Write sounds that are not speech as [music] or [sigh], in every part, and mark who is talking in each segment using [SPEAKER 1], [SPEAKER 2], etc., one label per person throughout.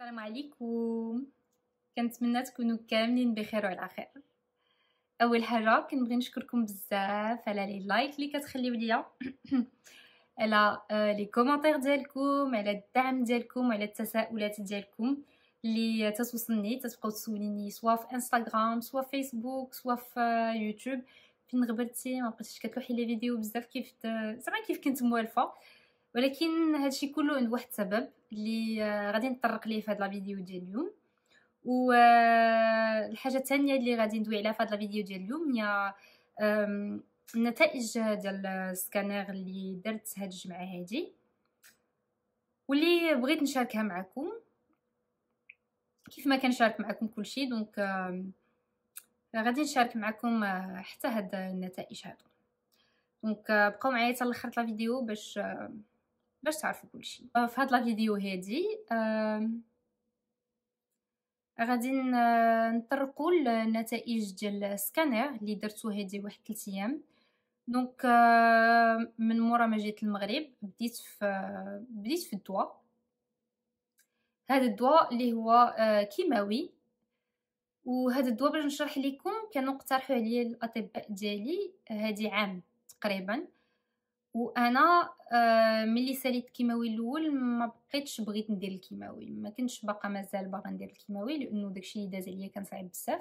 [SPEAKER 1] السلام عليكم كنتمنى تكونوا كاملين بخير وعلى خير اول حاجه كنبغي نشكركم بزاف على لي لايك اللي كتخليو ليا [clears throat] على آه، لي كومونتير ديالكم على الدعم ديالكم على التساؤلات ديالكم اللي تتوصلني تتبقاو تسوليني سواء في انستغرام سواء في فيسبوك سواء في يوتيوب آه، فين غبرتي ما بقيتش كتلوحي لي فيديو بزاف كيف زعما كيف كنت موالفه ولكن هادشي كله عند واحد السبب اللي آه، غادي نطرق ليه في هاد لا فيديو ديال اليوم والحاجه آه، الثانيه اللي غادي ندوي عليها في هاد لا فيديو ديال اليوم هي النتائج ديال السكانر اللي درت هاد الجمعه هادي واللي بغيت نشاركها معكم كيف ما كنشارك معكم كلشي دونك غادي نشارك معكم آه، حتى هاد النتائج هادو دونك بقاو معايا حتى لاخر الفيديو باش باش تعرفوا كل شيء آه، في هاد الفيديو هادي غادي نطرقوا النتائج ديال السكانر اللي درتو هادي واحد 3 ايام دونك من مورا ما جيت المغرب بديت في بديت في الدواء هذا الدواء اللي هو آه، كيماوي وهذا الدواء باش نشرح لكم كانوا اقترحوا عليا الاطباء ديالي هادي عام تقريبا وانا آه، ملي ساليت الكيماوي الاول ما بقيتش بغيت ندير الكيماوي ما كنتش باقا مازال باغا ندير الكيماوي لانه داكشي اللي داز عليا كان صعيب بزاف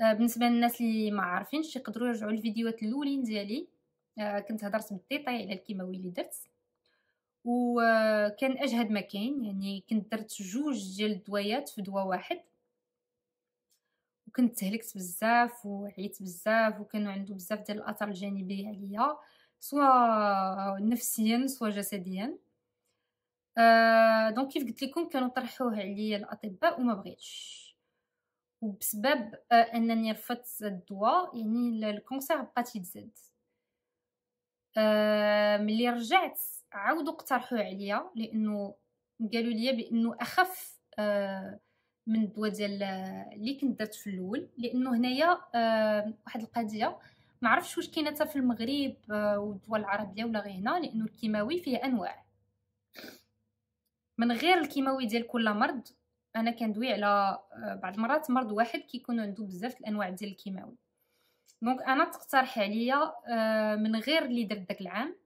[SPEAKER 1] آه، بالنسبه للناس اللي ما عارفينش يقدروا يرجعوا للفيديوهات الاولين ديالي آه، كنت هضرت بالديطاي على الكيماوي اللي درت وكان اجهد ما كاين يعني كنت درت جوج ديال الدويات في دواء واحد وكنت تهلكت بزاف وعيت بزاف وكانوا عنده بزاف ديال الاثار الجانبيه عليا سواء نفسيا سواء جسديا آه دونك كيف قلت لكم كانوا طرحوه عليا الاطباء وما بغيتش وبسبب آه انني رفضت الدواء يعني الكونسير بقات يتزاد آه ملي رجعت عاودوا اقترحوا عليا لانه قالوا لي بانه اخف آه من الدواء ديال آه، اللي كنت درت في الاول لانه هنايا آه واحد القضيه ما عرفش واش كاينه في المغرب آه، والدول العربيه ولا غير هنا لانه الكيماوي فيه انواع من غير الكيماوي ديال كل مرض انا كندوي على آه، بعض المرات مرض واحد كيكون عنده بزاف الانواع ديال الكيماوي دونك انا تقترح عليا آه، من غير اللي درت داك العام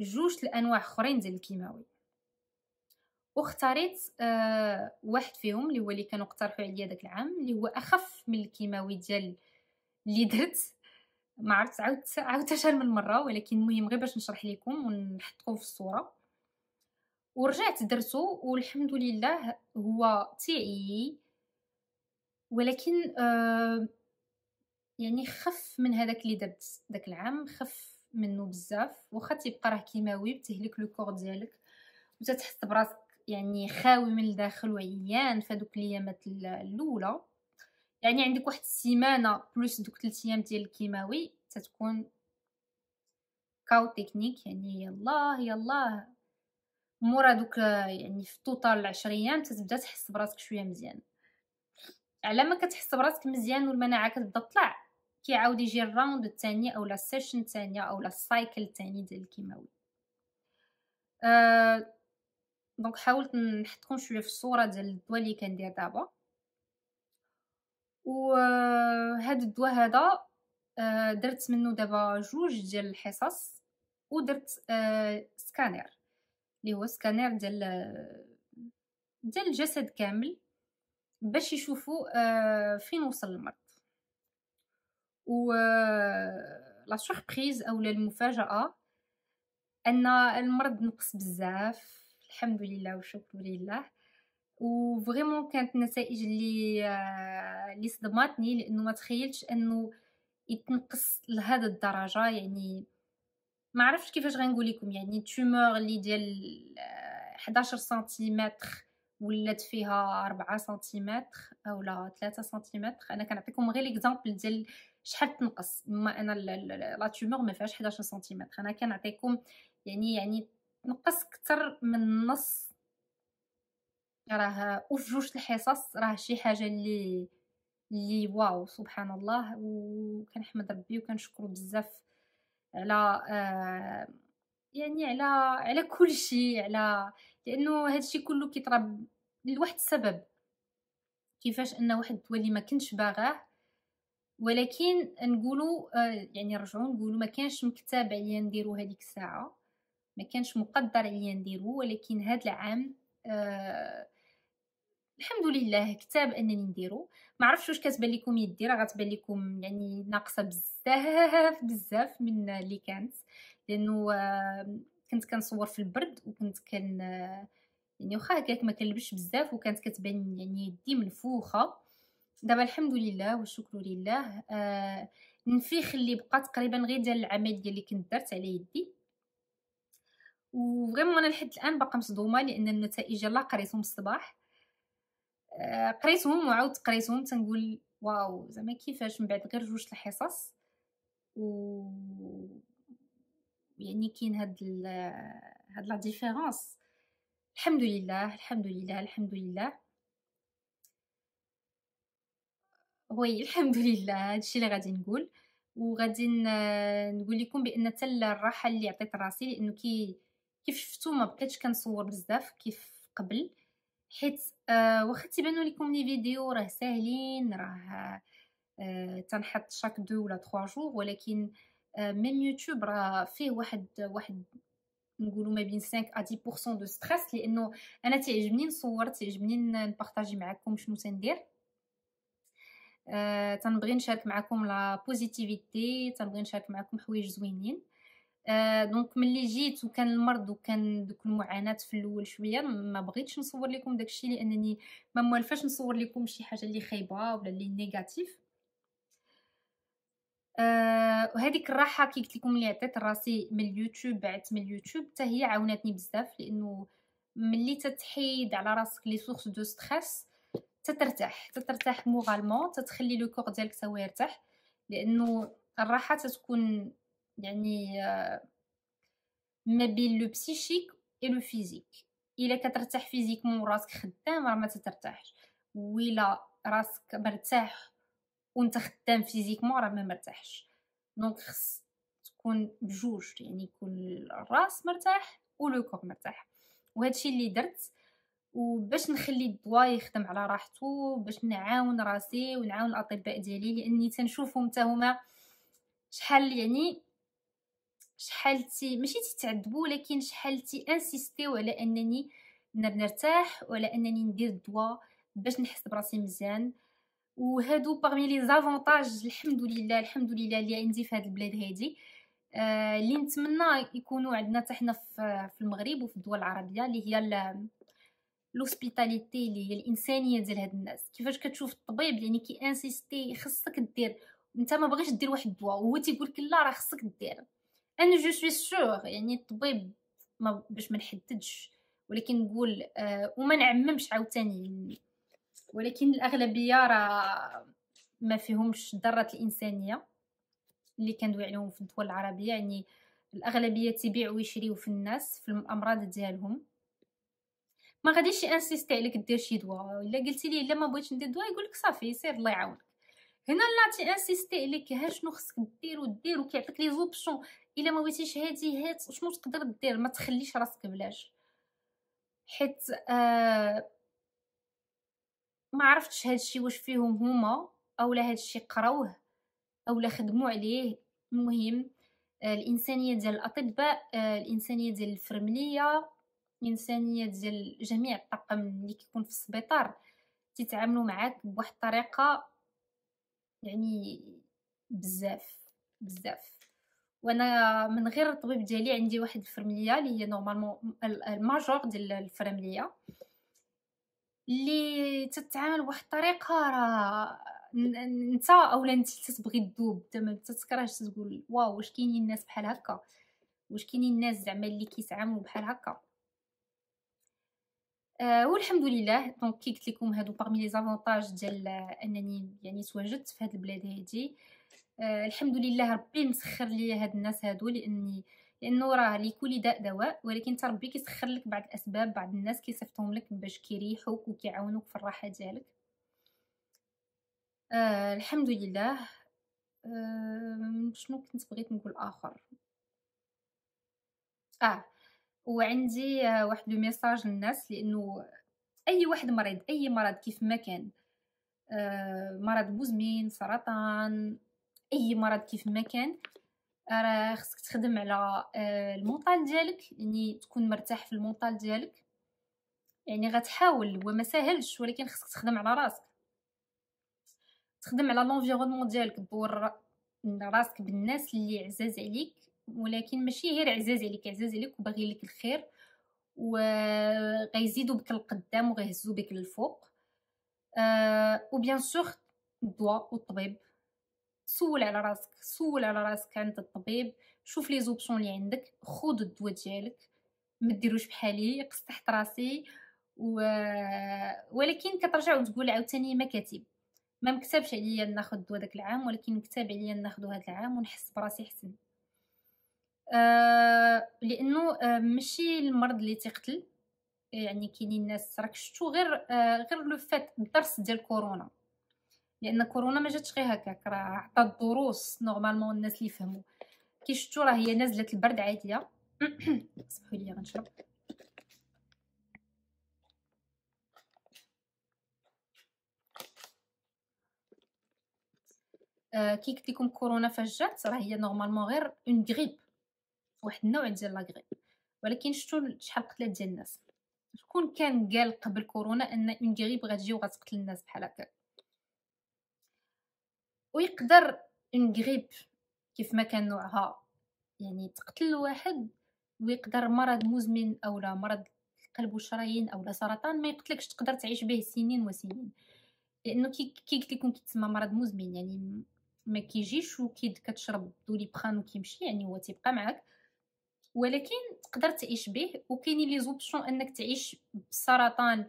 [SPEAKER 1] جوج الانواع اخرين ديال الكيماوي واختاريت واحد فيهم اللي هو اللي كانوا اقترحوا عليا داك العام اللي هو اخف من الكيماوي ديال اللي درت ما عرفت عاودت من مره ولكن المهم غير باش نشرح لكم ونحطكم في الصوره ورجعت درتو والحمد لله هو تاعي ولكن آه، يعني خف من هذاك اللي درت داك العام خف منه بزاف واخا تيبقى راه كيماوي بتهلك لو كور ديالك وتتحس براسك يعني خاوي من الداخل وعيان فهادوك الايامات الاولى يعني عندك واحد السيمانه بلس دوك 3 ايام ديال الكيماوي تتكون كاو تكنيك يعني يلاه يلاه مورا دوك يعني في طوطال 10 ايام تتبدا تحس براسك شويه مزيان على ما كتحس براسك مزيان والمناعه كتبدا تطلع كيعاود يجي الراوند الثاني لا السيشن الثانيه لا السايكل الثاني ديال الكيماوي أه دونك حاولت نحطكم شويه في الصوره ديال الدواء اللي كندير دابا وهذا الدواء هذا آه، درت منه دابا جوج ديال الحصص ودرت سكانير آه، اللي هو سكانير ديال آه، ديال الجسد كامل باش يشوفوا فين وصل المرض و لا سوربريز اولا المفاجاه ان المرض نقص بزاف الحمد لله والشكر لله وفريمون كانت النتائج اللي آه، اللي صدماتني لانه ما تخيلتش انه يتنقص لهذا الدرجه يعني ما عرفتش كيفاش غنقول لكم يعني تومور اللي ديال 11 آه، سنتيمتر ولات فيها 4 سنتيمتر اولا 3 سنتيمتر انا كنعطيكم غير ليكزامبل ديال شحال تنقص ما انا لا تومور ما فيهاش 11 سنتيمتر انا كنعطيكم يعني يعني تنقص اكثر من نص راه وفي جوج الحصص راه شي حاجه اللي اللي واو سبحان الله وكنحمد ربي وكنشكرو بزاف على آه، يعني على على كل شيء على لانه هادشي كله كيطرى لواحد السبب كيفاش ان واحد تولي ما كنتش باغاه ولكن نقولوا آه، يعني نرجعوا نقولوا ما كانش مكتاب عليا نديرو هذيك الساعه ما كانش مقدر عليا نديرو ولكن هاد العام آه الحمد لله كتاب انني نديرو ما عرفتش واش كتبان لكم يدي راه غتبان لكم يعني ناقصه بزاف [laughs] بزاف من اللي كانت لانه آه، كنت كنصور في البرد وكنت كن آه، يعني واخا هكاك ما كنلبش بزاف وكانت كتبان يعني يدي منفوخه دابا الحمد لله والشكر لله آه النفيخ اللي بقى تقريبا غير ديال العمليه اللي كنت درت على يدي وفريمون انا لحد الان باقا مصدومه لان النتائج يلا قريتهم الصباح آه، قريتهم وعاود قريتهم تنقول واو زعما كيفاش من بعد غير جوج الحصص و يعني كاين هاد ال... هاد لا ديفيرونس الحمد لله الحمد لله الحمد لله وي [laughs] الحمد لله هادشي اللي غادي نقول وغادي نقول لكم بان حتى الراحه اللي عطيت راسي لانه كي كيف شفتوا ما بقيتش كنصور بزاف كيف قبل حيت آه، واخا تيبانو لكم لي فيديو راه ساهلين راه آه، تنحط شاك دو ولا 3 جوغ ولكن آه، ميم يوتيوب راه فيه واحد واحد نقولوا ما بين 5 ا 10% دو ستريس لانه انا تعجبني نصور تعجبني نبارطاجي معكم شنو تندير تنبغي نشارك معكم لا بوزيتيفيتي تنبغي نشارك معكم حوايج زوينين آه، دونك ملي جيت وكان المرض وكان دوك المعاناه في الاول شويه ما بغيتش نصور لكم داكشي لانني ما موالفاش نصور لكم شي حاجه اللي خايبه ولا اللي نيجاتيف آه وهذيك الراحه كي قلت لكم اللي عطيت راسي من اليوتيوب بعت من اليوتيوب حتى هي عاونتني بزاف لانه ملي تتحيد على راسك لي سورس دو ستريس تترتاح تترتاح مورالمون تتخلي لو كور ديالك توا يرتاح لانه الراحه تتكون يعني ما بين لو بسيشيك اي لو فيزيك الا كترتاح فيزيكمون وراسك خدام راه ما تترتاحش ولا راسك مرتاح وانت خدام فيزيكمون راه ما مرتاحش دونك خص تكون بجوج يعني يكون الراس مرتاح ولو كور مرتاح وهادشي اللي درت وباش نخلي الدواء يخدم على راحته باش نعاون راسي ونعاون الاطباء ديالي لاني تنشوفهم حتى هما شحال يعني شحال تي ماشي تتعذبوا ولكن شحال تي انسيستيو على انني نرتاح ولا انني ندير الدواء باش نحس براسي مزيان وهادو باغمي لي زافونتاج الحمد لله الحمد لله اللي عندي في هاد البلاد هادي آه، اللي آه نتمنى يكونوا عندنا حتى حنا في المغرب وفي الدول العربيه اللي هي لوسبيتاليتي اللي هي الانسانيه ديال هاد الناس كيفاش كتشوف الطبيب يعني كي انسيستي خصك دير انت ما بغيتش دير واحد الدواء وهو تيقول لك لا راه خصك دير انا جو سوي سور يعني الطبيب ما باش ما نحددش ولكن نقول آه وما نعممش عاوتاني ولكن الاغلبيه راه ما فيهمش ذره الانسانيه اللي كندوي عليهم في الدول العربيه يعني الاغلبيه تبيع ويشريو في الناس في الامراض ديالهم ما غاديش انسيستي عليك دير شي دواء الا قلتي لي الا ما بغيتش ندير دواء يقولك صافي سير الله يعاونك هنا لا تي انسيستي عليك ها شنو خصك دير ودير وكيعطيك لي زوبسيون الا ما بغيتيش هادي هات شنو تقدر دير ما تخليش راسك بلاش حيت آه ما عرفتش هادشي واش فيهم هما اولا هادشي قراوه اولا خدموا عليه المهم آه الانسانيه ديال الاطباء آه الانسانيه ديال الفرمليه الانسانيه ديال جميع الطاقم اللي كيكون في السبيطار تيتعاملوا معاك بواحد الطريقه يعني بزاف بزاف وانا من غير الطبيب ديالي عندي واحد الفرمليه اللي هي نورمالمون الماجور ديال الفرمليه اللي تتعامل بواحد الطريقه راه انت اولا انت تتبغي تذوب انت ما تتكرهش تقول واو واش كاينين الناس بحال هكا واش كاينين الناس زعما اللي كيتعاملوا بحال هكا آه والحمد لله دونك كي قلت لكم هادو باغمي لي زافونتاج ديال انني يعني تواجدت في هاد البلاد هادي آه الحمد لله ربي مسخر لي هاد الناس هادو لاني لانه راه لكل داء دواء ولكن تربي ربي كيسخر لك بعض الاسباب بعض الناس كيصيفطهم لك باش كيريحوك وكيعاونوك في الراحه ديالك آه الحمد لله آه شنو كنت بغيت نقول اخر اه وعندي آه، واحد لو ميساج للناس لانه اي واحد مريض اي مرض كيف ما كان آه، مرض مزمن سرطان اي مرض كيف ما كان راه خصك تخدم على آه، المونطال ديالك يعني تكون مرتاح في المونطال ديالك يعني غتحاول هو ما ساهلش ولكن خصك تخدم على راسك تخدم على لونفيرونمون ديالك دور راسك بالناس اللي عزاز عليك ولكن ماشي غير عزاز عليك عزاز عليك وباغي لك الخير وغيزيدوا بك القدام وغيهزوا بك للفوق أه وبيان سور الدواء والطبيب سول على راسك سول على راسك عند الطبيب شوف لي زوبسون اللي عندك خود الدواء ديالك ما ديروش بحالي قص تحت راسي و... ولكن كترجع وتقول عاوتاني ما كاتب ما مكتبش عليا ناخذ الدواء داك العام ولكن مكتب عليا ناخذو هذا العام ونحس براسي حسن آه، لانه آه، ماشي المرض اللي تيقتل يعني كاينين ناس راك شفتو غير آه، غير لو فات الدرس ديال كورونا لان كورونا ما جاتش غير هكاك راه عطات دروس نورمالمون الناس اللي فهموا كي شفتو راه هي نازله البرد عاديه سمحوا [coughs] لي غنشرب كي قلت لكم كورونا فاش جات راه هي نورمالمون غير اون غريب واحد النوع ديال لاغريب ولكن شتو شحال قتلات ديال الناس شكون كان قال قبل كورونا ان اون غريب غتجي وغتقتل الناس بحال هكا ويقدر اون غريب كيف ما كان نوعها يعني تقتل واحد ويقدر مرض مزمن او لا مرض القلب والشرايين او لا سرطان ما يقتلكش تقدر تعيش به سنين وسنين لانه كي كي قلت لكم كيتسمى مرض مزمن يعني ما كيجيش وكيد كتشرب بخان وكيمشي يعني هو تيبقى معاك ولكن تقدر تعيش به وكاينين لي زوبسيون انك تعيش بسرطان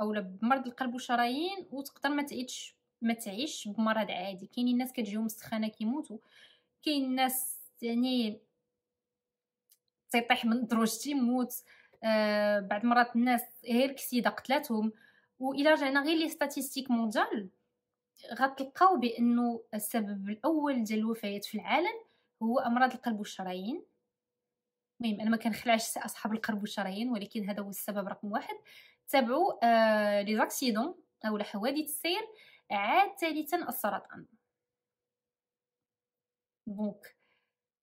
[SPEAKER 1] او بمرض القلب والشرايين وتقدر ما تعيش ما تعيش بمرض عادي كاينين الناس كتجيهم السخانه كيموتوا كاين الناس يعني تيطيح من الدروج تيموت آه بعد مرات الناس غير كسيده قتلاتهم والى رجعنا غير لي ستاتيستيك مونديال غتلقاو بانه السبب الاول ديال الوفيات في العالم هو امراض القلب والشرايين المهم انا ما كنخلعش اصحاب القرب والشرايين ولكن هذا هو السبب رقم واحد تابعوا آه لي زاكسيدون او حوادث السير عاد ثالثا السرطان دونك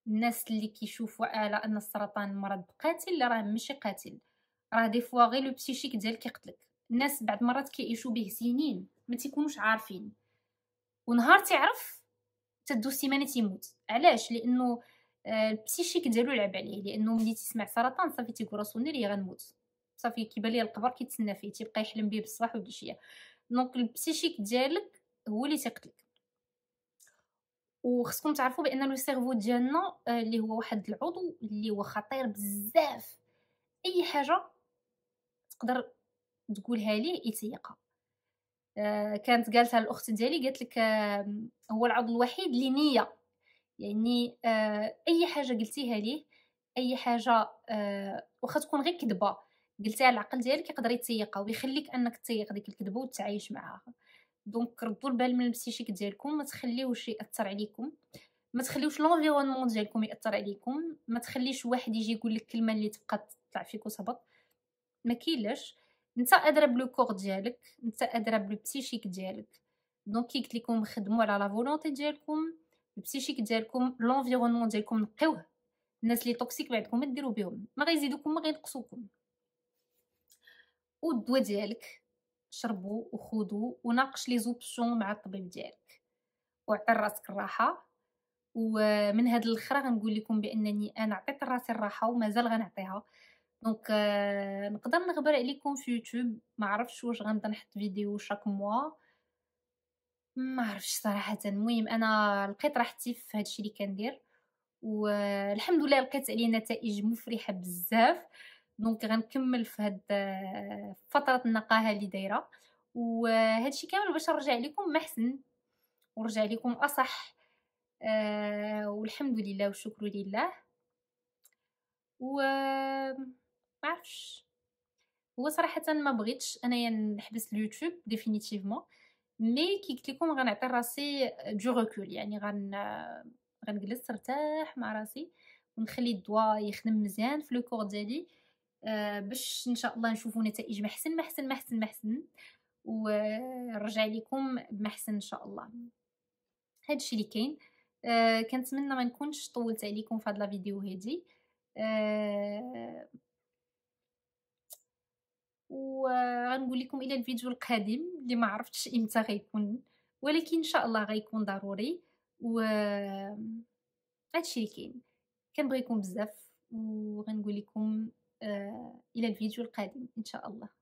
[SPEAKER 1] الناس اللي كيشوفوا على ان السرطان مرض قاتل لا راه ماشي قاتل راه دي فوا غير لو بسيشيك ديال كيقتلك الناس بعد مرات كيعيشوا به سنين ما تيكونوش عارفين ونهار تعرف تدو سيمانه تيموت علاش لانه آه، البسيشيك ديالو لعب عليه لانه ملي تسمع سرطان صافي تيقول راسو لي غنموت صافي كيبان ليه القبر كيتسنى فيه تيبقى يحلم بيه بالصباح والعشيه دونك البسيشيك ديالك هو اللي تيقتلك وخصكم تعرفوا بان لو سيرفو ديالنا آه، اللي هو واحد العضو اللي هو خطير بزاف اي حاجه تقدر تقولها ليه يتيقها آه، كانت قالتها الاخت ديالي قالت لك هو العضو الوحيد اللي نيه يعني آه اي حاجه قلتيها ليه اي حاجه آه واخا تكون غير كذبه قلتيها العقل ديالك يقدر يتيقها ويخليك انك تيق ديك الكذبه وتعايش معاها دونك ردوا البال من البسيشيك ديالكم ما تخليوش ياثر عليكم ما تخليوش لونفيرونمون ديالكم ياثر عليكم ما تخليش واحد يجي يقول لك كلمه اللي تبقى تطلع فيك وتهبط ما كاينلاش انت ادرى بلو كور ديالك انت ادرى بسيشيك ديالك دونك كي قلت لكم خدموا على لا فولونتي ديالكم البسيشيك ديالكم لونفيرونمون ديالكم نقيوه الناس اللي توكسيك بعدكم ما ديروا بهم ما غيزيدوكم ما غينقصوكم والدواء ديالك شربو وخذو وناقش لي زوبسيون مع الطبيب ديالك وعطي راسك الراحه ومن هاد الاخر غنقول لكم بانني انا عطيت راسي الراحه ومازال غنعطيها دونك آه نقدر نغبر عليكم في يوتيوب ما عرفتش واش غنبدا نحط فيديو شاك موا ما عرفش صراحه المهم انا لقيت راحتي في الشيء اللي كندير والحمد آه، لله لقيت عليه نتائج مفرحه بزاف دونك غنكمل في هاد آه، فتره النقاهه اللي دايره وهادشي آه، كامل باش نرجع لكم محسن ونرجع لكم اصح أه والحمد لله والشكر لله و ما عرفش هو صراحه ما بغيتش انايا نحبس اليوتيوب ديفينيتيفمون مي كي قلت لكم غنعطي راسي دو آه, ركول يعني غن آه, غنجلس نرتاح مع راسي ونخلي الدواء يخدم مزيان في لو كور ديالي آه, باش ان شاء الله نشوفوا نتائج محسن محسن محسن محسن ونرجع لكم بمحسن ان شاء الله هادشي اللي كاين كنتمنى ما نكونش طولت عليكم في هذا لا فيديو هادي آه وغنقول لكم الى الفيديو القادم اللي ما عرفتش امتى غيكون ولكن ان شاء الله غيكون ضروري و هادشي كاين كنبغيكم بزاف وغنقول لكم آه، الى الفيديو القادم ان شاء الله